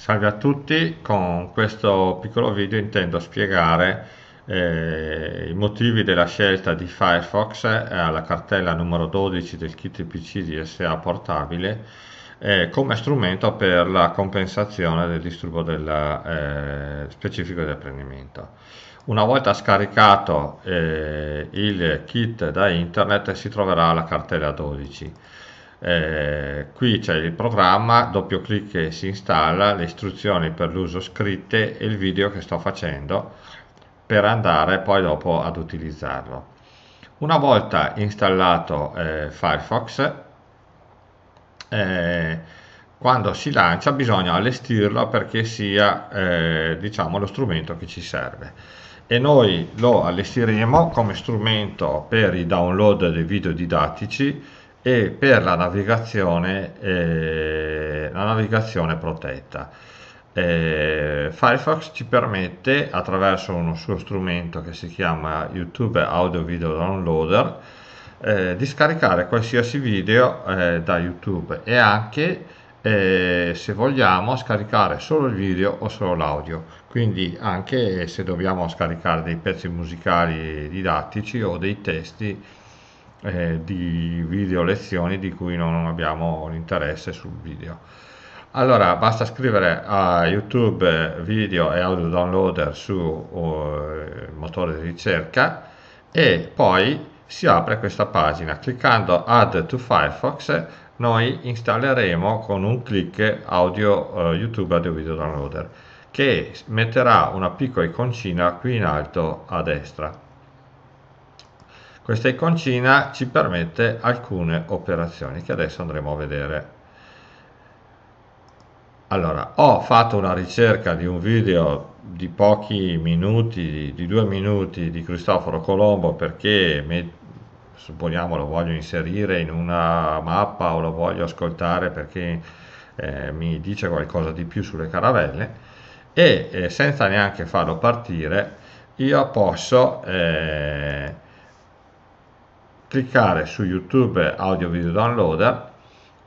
Salve a tutti, con questo piccolo video intendo spiegare eh, i motivi della scelta di Firefox eh, alla cartella numero 12 del kit PC DSA portabile eh, come strumento per la compensazione del disturbo del, eh, specifico di apprendimento. Una volta scaricato eh, il kit da internet si troverà la cartella 12 eh, qui c'è il programma, doppio clic e si installa, le istruzioni per l'uso scritte e il video che sto facendo per andare poi dopo ad utilizzarlo. Una volta installato eh, Firefox, eh, quando si lancia bisogna allestirlo perché sia eh, diciamo, lo strumento che ci serve e noi lo allestiremo come strumento per i download dei video didattici e per la navigazione, eh, la navigazione protetta. Eh, Firefox ci permette attraverso uno suo strumento che si chiama YouTube Audio Video Downloader eh, di scaricare qualsiasi video eh, da YouTube e anche eh, se vogliamo scaricare solo il video o solo l'audio quindi anche se dobbiamo scaricare dei pezzi musicali didattici o dei testi eh, di video lezioni di cui non abbiamo l'interesse sul video. Allora, basta scrivere a YouTube eh, video e audio downloader su uh, motore di ricerca e poi si apre questa pagina. Cliccando Add to Firefox noi installeremo con un clic audio uh, YouTube audio video downloader che metterà una piccola iconcina qui in alto a destra questa iconcina ci permette alcune operazioni che adesso andremo a vedere. Allora, ho fatto una ricerca di un video di pochi minuti, di due minuti di Cristoforo Colombo perché supponiamo lo voglio inserire in una mappa o lo voglio ascoltare perché eh, mi dice qualcosa di più sulle caravelle e eh, senza neanche farlo partire io posso eh, cliccare su YouTube Audio Video Downloader,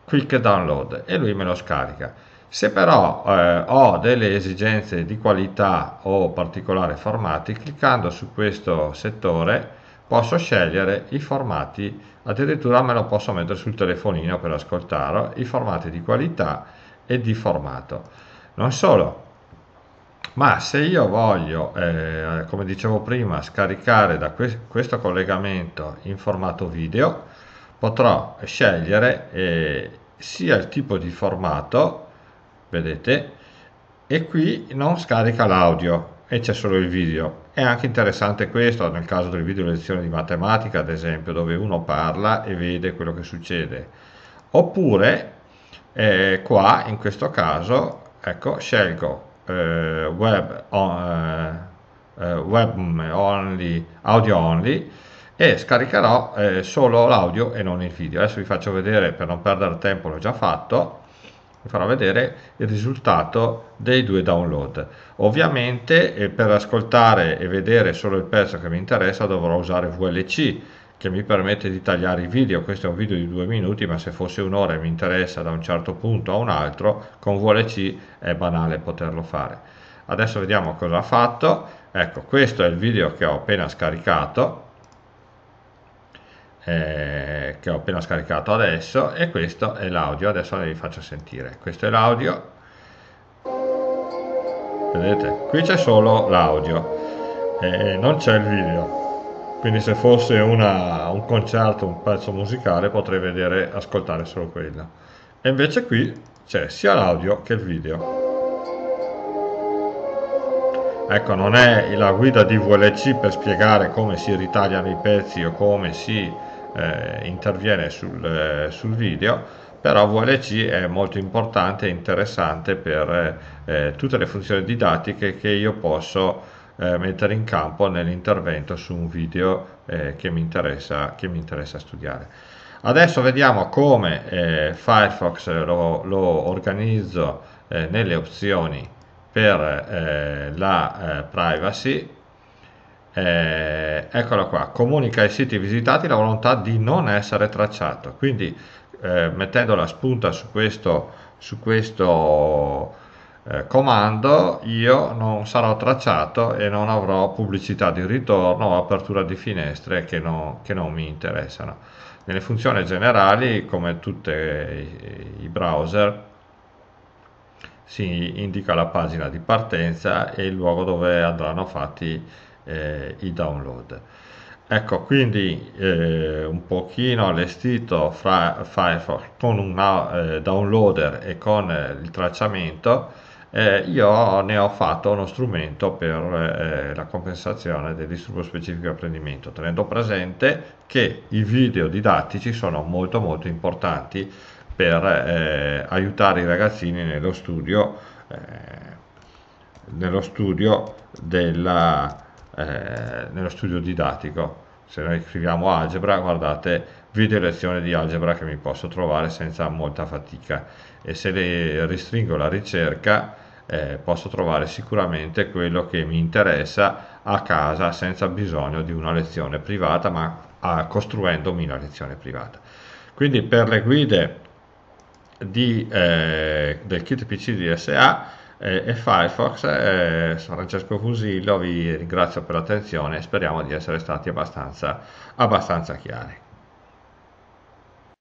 Quick Download e lui me lo scarica. Se però eh, ho delle esigenze di qualità o particolari formati, cliccando su questo settore posso scegliere i formati, addirittura me lo posso mettere sul telefonino per ascoltarlo, i formati di qualità e di formato. Non solo, ma se io voglio, eh, come dicevo prima, scaricare da que questo collegamento in formato video, potrò scegliere eh, sia il tipo di formato, vedete, e qui non scarica l'audio e c'è solo il video. È anche interessante questo nel caso del video lezione di matematica, ad esempio, dove uno parla e vede quello che succede. Oppure, eh, qua, in questo caso, ecco, scelgo eh, web, on, eh, eh, web mm, only, audio only e scaricherò eh, solo l'audio e non il video. Adesso vi faccio vedere, per non perdere tempo l'ho già fatto, vi farò vedere il risultato dei due download. Ovviamente eh, per ascoltare e vedere solo il pezzo che mi interessa dovrò usare VLC che mi permette di tagliare i video, questo è un video di due minuti ma se fosse un'ora e mi interessa da un certo punto a un altro con VLC è banale poterlo fare adesso vediamo cosa ha fatto ecco questo è il video che ho appena scaricato eh, che ho appena scaricato adesso e questo è l'audio adesso vi faccio sentire questo è l'audio vedete qui c'è solo l'audio eh, non c'è il video quindi se fosse una, un concerto, un pezzo musicale potrei vedere, ascoltare solo quella e invece qui c'è sia l'audio che il video ecco non è la guida di VLC per spiegare come si ritagliano i pezzi o come si eh, interviene sul, eh, sul video però VLC è molto importante e interessante per eh, eh, tutte le funzioni didattiche che io posso eh, mettere in campo nell'intervento su un video eh, che, mi interessa, che mi interessa studiare. Adesso vediamo come eh, Firefox lo, lo organizzo eh, nelle opzioni per eh, la eh, privacy. Eh, eccolo qua, comunica ai siti visitati la volontà di non essere tracciato. Quindi eh, mettendo la spunta su questo, su questo eh, comando io non sarò tracciato e non avrò pubblicità di ritorno o apertura di finestre che, no, che non mi interessano. Nelle funzioni generali, come tutti i browser, si indica la pagina di partenza e il luogo dove andranno fatti eh, i download. Ecco, quindi eh, un pochino allestito fra Firefox con un eh, downloader e con eh, il tracciamento, eh, io ne ho fatto uno strumento per eh, la compensazione del disturbo specifico di apprendimento, tenendo presente che i video didattici sono molto molto importanti per eh, aiutare i ragazzini nello studio, eh, nello studio, della, eh, nello studio didattico. Se noi scriviamo algebra, guardate video lezioni di algebra che mi posso trovare senza molta fatica e se le ristringo la ricerca eh, posso trovare sicuramente quello che mi interessa a casa senza bisogno di una lezione privata ma a, ah, costruendomi una lezione privata quindi per le guide di, eh, del kit pc di SA eh, e Firefox eh, sono Francesco Fusillo vi ringrazio per l'attenzione e speriamo di essere stati abbastanza, abbastanza chiari